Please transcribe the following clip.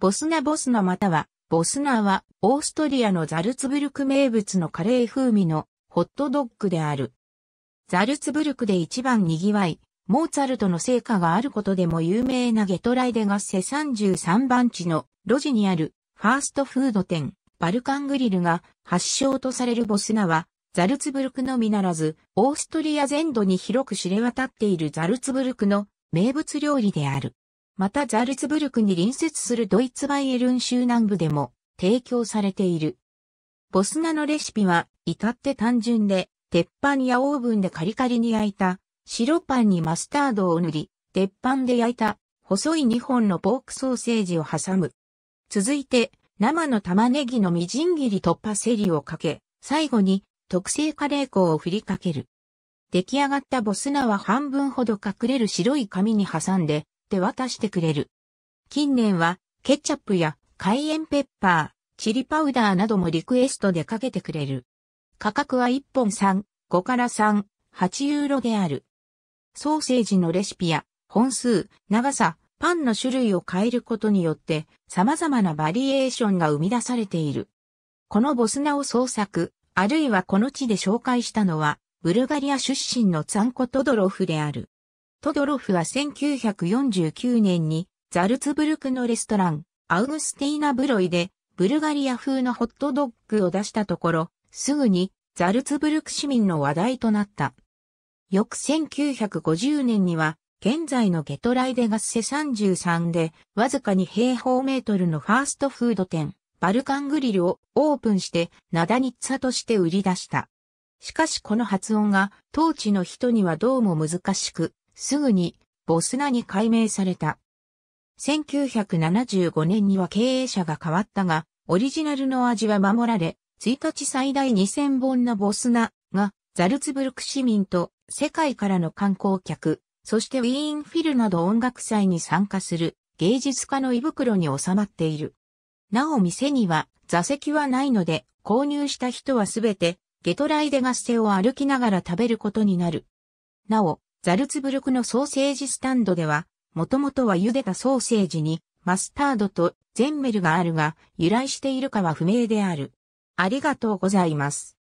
ボスナボスナまたは、ボスナは、オーストリアのザルツブルク名物のカレー風味のホットドッグである。ザルツブルクで一番賑わい、モーツァルトの成果があることでも有名なゲトライデガッセ33番地の路地にあるファーストフード店、バルカングリルが発祥とされるボスナは、ザルツブルクのみならず、オーストリア全土に広く知れ渡っているザルツブルクの名物料理である。またザルツブルクに隣接するドイツバイエルン州南部でも提供されている。ボスナのレシピは至って単純で、鉄板やオーブンでカリカリに焼いた白パンにマスタードを塗り、鉄板で焼いた細い2本のポークソーセージを挟む。続いて生の玉ねぎのみじん切りとパセリをかけ、最後に特製カレー粉を振りかける。出来上がったボスナは半分ほど隠れる白い紙に挟んで、って渡してくれる。近年は、ケチャップやカイエンペッパー、チリパウダーなどもリクエストでかけてくれる。価格は1本3、5から3、8ユーロである。ソーセージのレシピや本数、長さ、パンの種類を変えることによって様々なバリエーションが生み出されている。このボスナを創作、あるいはこの地で紹介したのは、ブルガリア出身のツァンコ・トドロフである。トドロフは1949年にザルツブルクのレストラン、アウグスティーナ・ブロイで、ブルガリア風のホットドッグを出したところ、すぐにザルツブルク市民の話題となった。翌1950年には、現在のゲトライデガッセ33で、わずかに平方メートルのファーストフード店、バルカングリルをオープンして、ナダニッツァとして売り出した。しかしこの発音が、当地の人にはどうも難しく、すぐにボスナに改名された。1975年には経営者が変わったが、オリジナルの味は守られ、1日最大2000本のボスナが、ザルツブルク市民と世界からの観光客、そしてウィーンフィルなど音楽祭に参加する芸術家の胃袋に収まっている。なお店には座席はないので、購入した人はすべてゲトライデガステを歩きながら食べることになる。なお、ザルツブルクのソーセージスタンドでは、もともとは茹でたソーセージにマスタードとゼンメルがあるが、由来しているかは不明である。ありがとうございます。